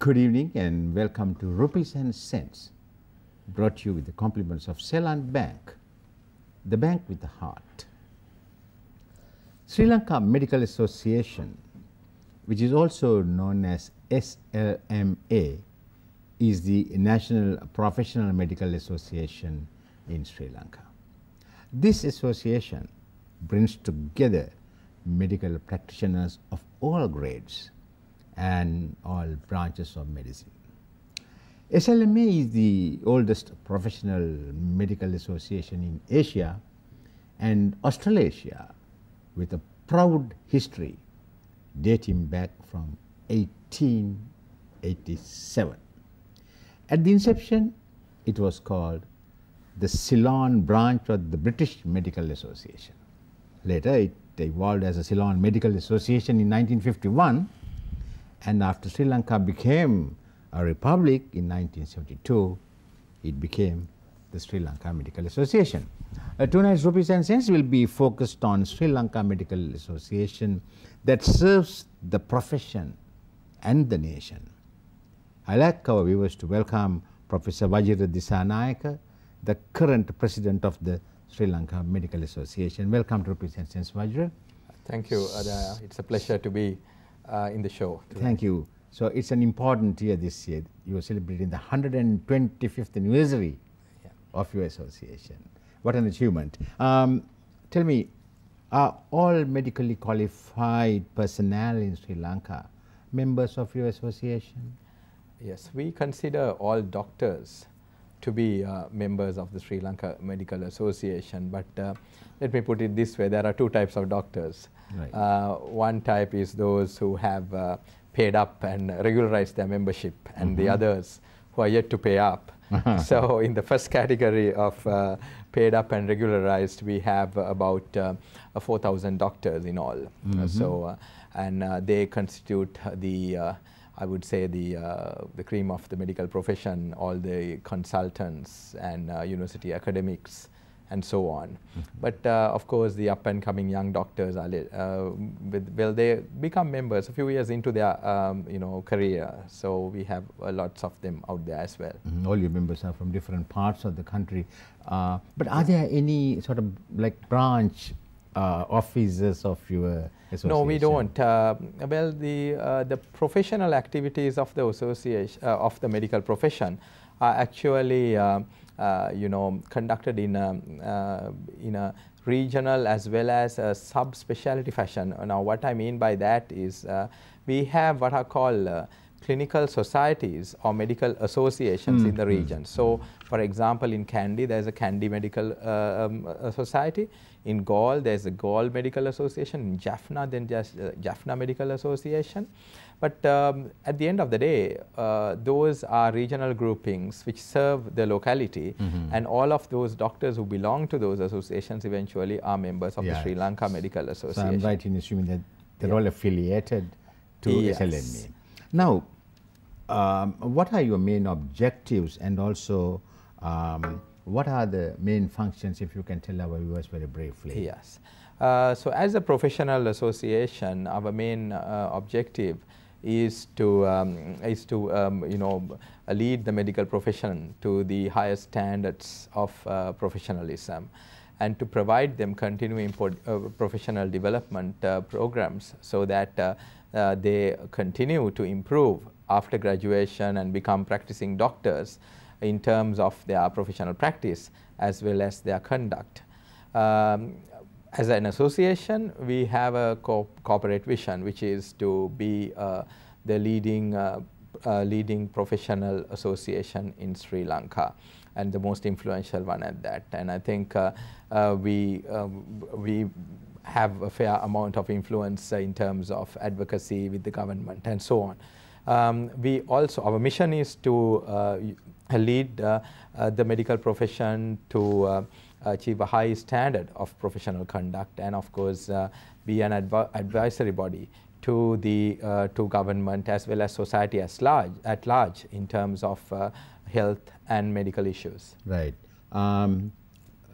Good evening and welcome to Rupees and Cents, brought to you with the compliments of Ceylon Bank, the bank with the heart. Sri Lanka Medical Association, which is also known as SLMA, is the National Professional Medical Association in Sri Lanka. This association brings together medical practitioners of all grades and all branches of medicine. SLMA is the oldest professional medical association in Asia and Australasia with a proud history dating back from 1887. At the inception, it was called the Ceylon branch of the British Medical Association. Later, it evolved as a Ceylon Medical Association in 1951 and after Sri Lanka became a republic in 1972, it became the Sri Lanka Medical Association. Uh, tonight's rupees and cents will be focused on Sri Lanka Medical Association that serves the profession and the nation. I would like our viewers to welcome Professor Vajira Disanayake, the current president of the Sri Lanka Medical Association. Welcome to Rupees and Cents, Vajira. Thank you, Adaya. It's a pleasure to be uh, in the show. Today. Thank you. So it's an important year this year. You are celebrating the 125th anniversary yeah. of your association. What an achievement. Um, tell me, are all medically qualified personnel in Sri Lanka members of your association? Yes, we consider all doctors to be uh, members of the Sri Lanka Medical Association. But uh, let me put it this way, there are two types of doctors. Right. Uh, one type is those who have uh, paid up and regularized their membership, and mm -hmm. the mm-hmm. others who are yet to pay up. so in the first category of uh, paid up and regularized, we have about uh, 4,000 doctors in all. Mm -hmm. So, uh, and uh, they constitute the I would say the uh, the cream of the medical profession, all the consultants and uh, university academics and so on. Mm -hmm. But uh, of course, the up and coming young doctors are uh, well, they become members a few years into their um, you know career. So we have uh, lots of them out there as well. Mm -hmm. All your members are from different parts of the country. Uh, but are there any sort of like branch uh, offices of your association? No, we don't. Uh, well, the uh, the professional activities of the association uh, of the medical profession are actually um, uh, you know, conducted in a, um, uh, in a regional as well as a sub-specialty fashion. Now, what I mean by that is uh, we have what are called clinical societies or medical associations mm. in the mm-hmm. region. So, for example, in Kandy, there's a Kandy Medical uh, um, uh, Society. In Gaul, there's a Gaul Medical Association. In Jaffna, then just uh, Jaffna Medical Association. But um, at the end of the day, uh, those are regional groupings which serve the locality, mm -hmm. and all of those doctors who belong to those associations eventually are members of the Sri Lanka Medical Association. So I'm right in assuming that they're yeah. all affiliated to yes. SLME. Now, um, what are your main objectives and also um, what are the main functions if you can tell our viewers very briefly? Yes. Uh, so as a professional association, our main uh, objective is to um, is to um, you know lead the medical profession to the highest standards of uh, professionalism and to provide them continuing uh, professional development uh, programs so that uh, uh, they continue to improve after graduation and become practicing doctors in terms of their professional practice as well as their conduct. Um, as an association, we have a co corporate vision, which is to be uh, the leading, uh, uh, leading professional association in Sri Lanka and the most influential one at that. And I think uh, uh, we, um, we have a fair amount of influence in terms of advocacy with the government and so on. Um, we also, our mission is to uh, lead the medical profession to uh, achieve a high standard of professional conduct and of course uh, be an adv advisory body to the uh, to government as well as society as large at large in terms of uh, health and medical issues. Right. Um,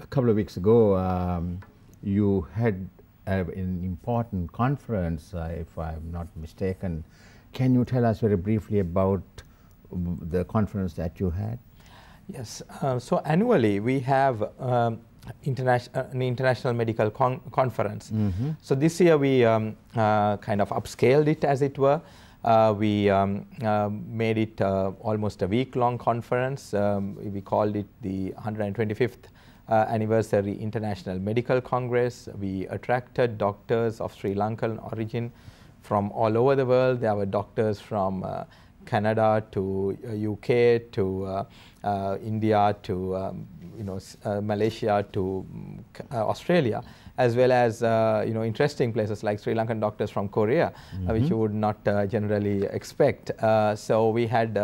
a couple of weeks ago, um, you had uh, an important conference, uh, if I'm not mistaken. Can you tell us very briefly about the conference that you had? Yes. Uh, so annually we have um, international uh, an international medical con conference. Mm -hmm. So this year we um, uh, kind of upscaled it as it were. Uh, we um, uh, made it uh, almost a week-long conference. Um, we called it the 125th anniversary International Medical Congress. We attracted doctors of Sri Lankan origin from all over the world. There were doctors from Canada to UK uh, to uh, uh, India to um, you know Malaysia to mm, Australia as well as uh, you know interesting places like Sri Lankan doctors from Korea, mm -hmm. uh, which mm-hmm. you would not uh, generally expect. so we had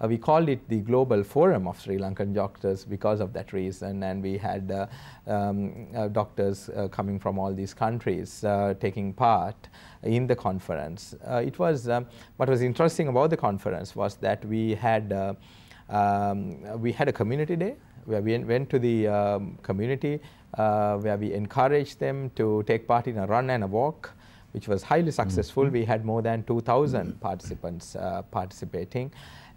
uh, we called it the Global Forum of Sri Lankan Doctors because of that reason, and we had uh, um, uh, doctors uh, coming from all these countries uh, taking part in the conference. Uh, it was um, what was interesting about the conference was that we had um, we had a community day where we went to the um, community where we encouraged them to take part in a run and a walk which was highly mm-hmm. successful. Mm -hmm. We had more than 2,000 participants participating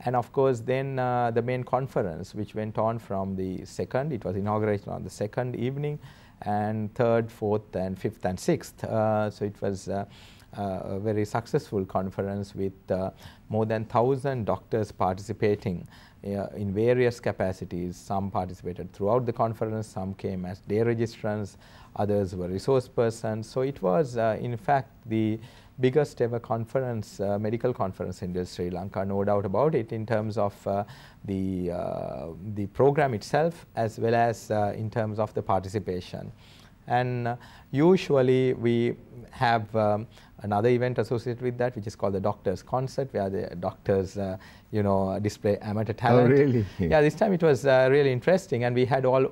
and of course, then uh, the main conference which went on from the 2nd, it was inauguration on the 2nd evening and 3rd, 4th and 5th and 6th. Uh, so, it was uh, uh, a very successful conference with uh, more than 1000 doctors participating uh, in various capacities. Some participated throughout the conference, some came as day registrants, others were resource persons. So, it was in fact the biggest ever conference, uh, medical conference in Sri Lanka, no doubt about it, in terms of uh, the, uh, the program itself as well as uh, in terms of the participation. And uh, usually we have um, another event associated with that, which is called the Doctors Concert, where the doctors, uh, you know, display amateur oh, talent. Oh, really? yeah, this time it was uh, really interesting, and we had all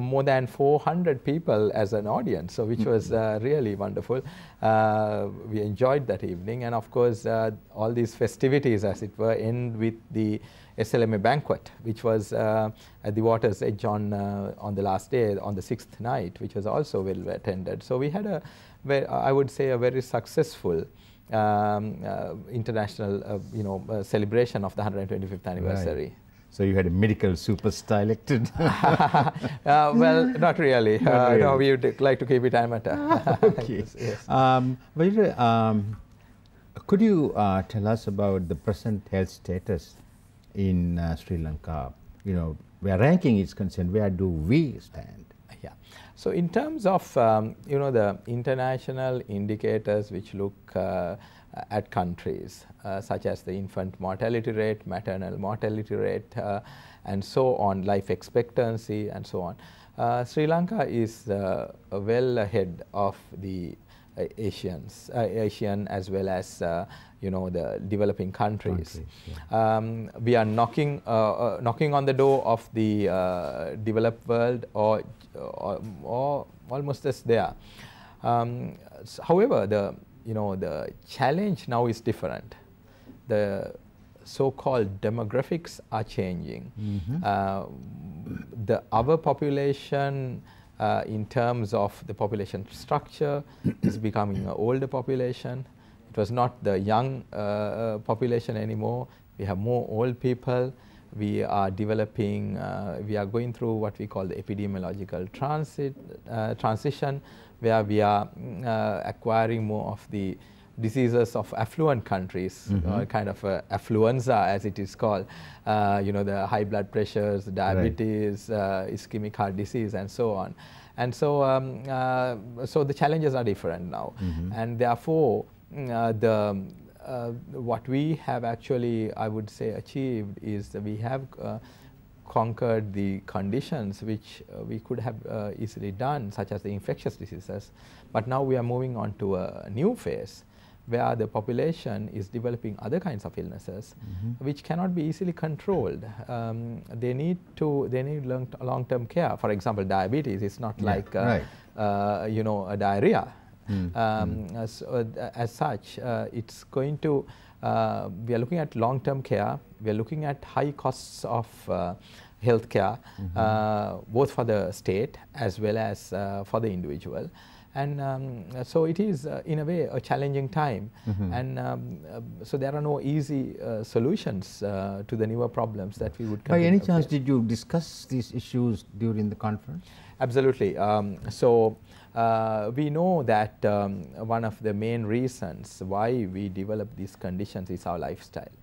more than 400 people as an audience, so which mm-hmm. was uh, really wonderful. Uh, we enjoyed that evening, and of course, uh, all these festivities, as it were, end with the SLMA banquet, which was uh, at the water's edge on, uh, on the last day, on the sixth night, which was also well attended. So we had a, I would say, a very successful um, uh, international, uh, you know, uh, celebration of the 125th anniversary. Right. So you had a medical superstar elected? uh, well, not really. Not uh, really. No, we would like to keep it amateur. okay. yes, yes. Um, Vajra, um, could you uh, tell us about the present health status in uh, Sri Lanka, you know, where ranking is concerned, where do we stand? Yeah. So in terms of, um, you know, the international indicators which look uh, at countries, uh, such as the infant mortality rate, maternal mortality rate, uh, and so on, life expectancy, and so on, uh, Sri Lanka is uh, well ahead of the uh, Asians, uh, Asian as well as uh, you know the developing countries. countries yeah. um, we are knocking knocking on the door of the developed world, or, or, or almost as they are. Um, so however, the you know the challenge now is different. The so-called demographics are changing. Mm -hmm. uh, the our population uh, in terms of the population structure is becoming an older population. It was not the young uh, uh, population anymore. We have more old people. We are developing, uh, we are going through what we call the epidemiological transit, uh, transition, where we are mm, uh, acquiring more of the diseases of affluent countries, mm -hmm. uh, mm-hmm. kind of uh, affluenza as it is called, uh, you know, the high blood pressures, diabetes, right. Uh, ischemic heart disease, and so on. And so, um, uh, so the challenges are different now, mm -hmm. and therefore, uh, the what we have actually, I would say, achieved is that we have conquered the conditions which uh, we could have uh, easily done, such as the infectious diseases. But now we are moving on to a new phase, where the population is developing other kinds of illnesses mm -hmm. which cannot be easily controlled. Um, they need to they need long, term care. For example, diabetes is not yeah, like uh, right. uh, you know a diarrhea. Mm -hmm. um, hmm. as, uh, as such, uh, it's going to uh, we are looking at long term care. We are looking at high costs of uh, health care, mm -hmm. both for the state as well as for the individual. And um, so it is, uh, in a way, a challenging time. Mm -hmm. And um, uh, so there are no easy uh, solutions uh, to the newer problems that we would. By any chance, did you discuss these issues during the conference? Absolutely. Um, so uh, we know that um, one of the main reasons why we develop these conditions is our lifestyle,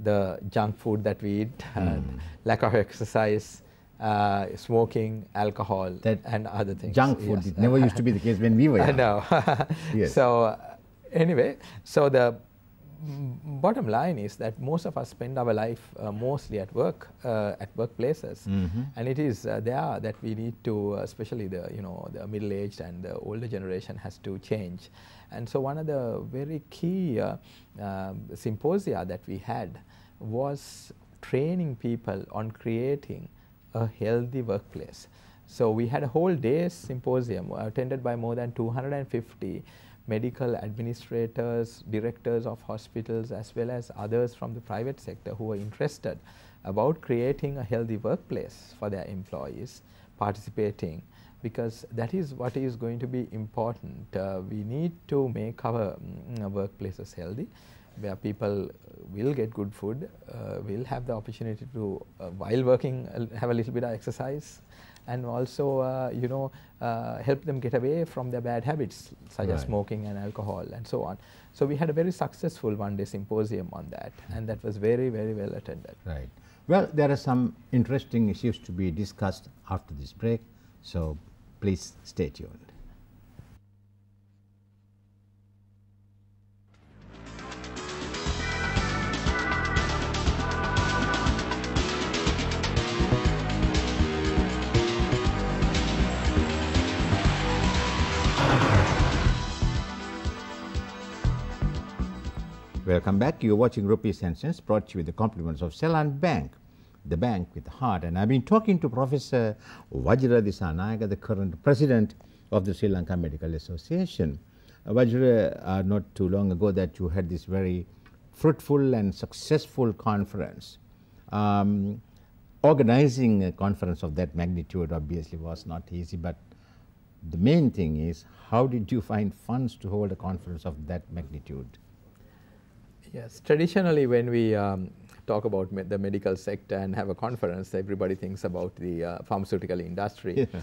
the junk food that we eat, mm. lack of exercise, uh, smoking, alcohol, that and other things. Junk food yes. never used to be the case when we were young. know. yes. So, uh, anyway, so the bottom line is that most of us spend our life uh, mostly at work, uh, at workplaces, mm -hmm. and it is uh, there that we need to, uh, especially the you know the middle-aged and the older generation has to change, and so one of the very key uh, um, symposia that we had was training people on creating a healthy workplace. So, we had a whole day symposium uh, attended by more than 250 medical administrators, directors of hospitals as well as others from the private sector who were interested about creating a healthy workplace for their employees participating because that is what is going to be important. Uh, we need to make our um, workplaces healthy where people will get good food, uh, will have the opportunity to, uh, while working, uh, have a little bit of exercise and also, uh, you know, uh, help them get away from their bad habits such right. as smoking and alcohol and so on. So we had a very successful one-day symposium on that hmm. and that was very, very well attended. Right. Well, there are some interesting issues to be discussed after this break, so please stay tuned. Welcome back. You're watching Rupees and Cents brought to you with the compliments of Ceylon Bank, the bank with the heart. And I've been talking to Professor Vajra Disanayaga, the current president of the Sri Lanka Medical Association. Uh, Vajra, uh, not too long ago that you had this very fruitful and successful conference. Um, organizing a conference of that magnitude obviously was not easy, but the main thing is how did you find funds to hold a conference of that magnitude? Yes, traditionally when we um, talk about med the medical sector and have a conference, everybody thinks about the uh, pharmaceutical industry. Yeah.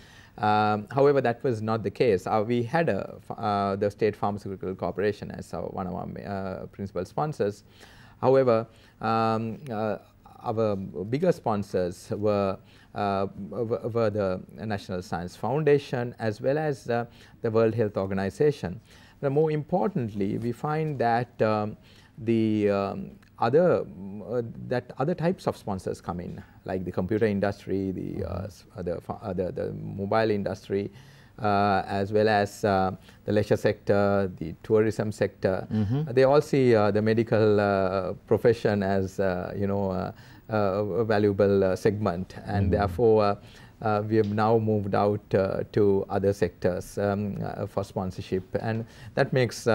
Um, however, that was not the case. Uh, we had a, uh, the State Pharmaceutical Corporation as one of our uh, principal sponsors. However, um, uh, our bigger sponsors were, uh, were the National Science Foundation as well as the, the World Health Organization. But more importantly, we find that um, the um, other uh, that other types of sponsors come in, like the computer industry, the uh, mm-hmm. uh the, uh, the, the mobile industry, uh, as well as uh, the leisure sector, the tourism sector. Mm -hmm. They all see the medical profession as you know a valuable segment, and mm -hmm. therefore. Uh, we have now moved out uh, to other sectors um, uh, for sponsorship and that makes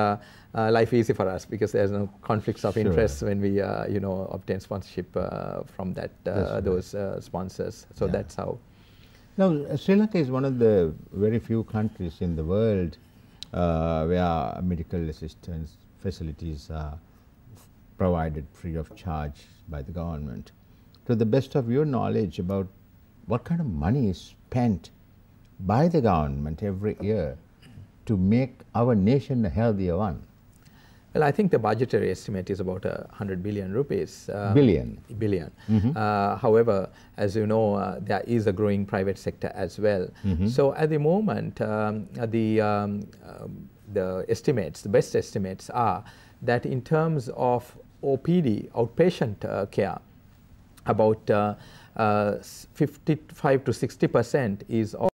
uh, life easy for us because there's no conflicts of sure. interest when we uh, you know obtain sponsorship uh, from that uh, right. those uh, sponsors. So yeah. that's how. Now Sri Lanka is one of the very few countries in the world where medical assistance facilities are provided free of charge by the government. To the best of your knowledge about what kind of money is spent by the government every year to make our nation a healthier one? Well, I think the budgetary estimate is about uh, 100 billion rupees. Um, billion. billion. Mm -hmm. uh, however, as you know, uh, there is a growing private sector as well. Mm -hmm. So at the moment, um, the, um, um, the estimates, the best estimates are that in terms of OPD, outpatient uh, care, about uh, 55 to 60 percent is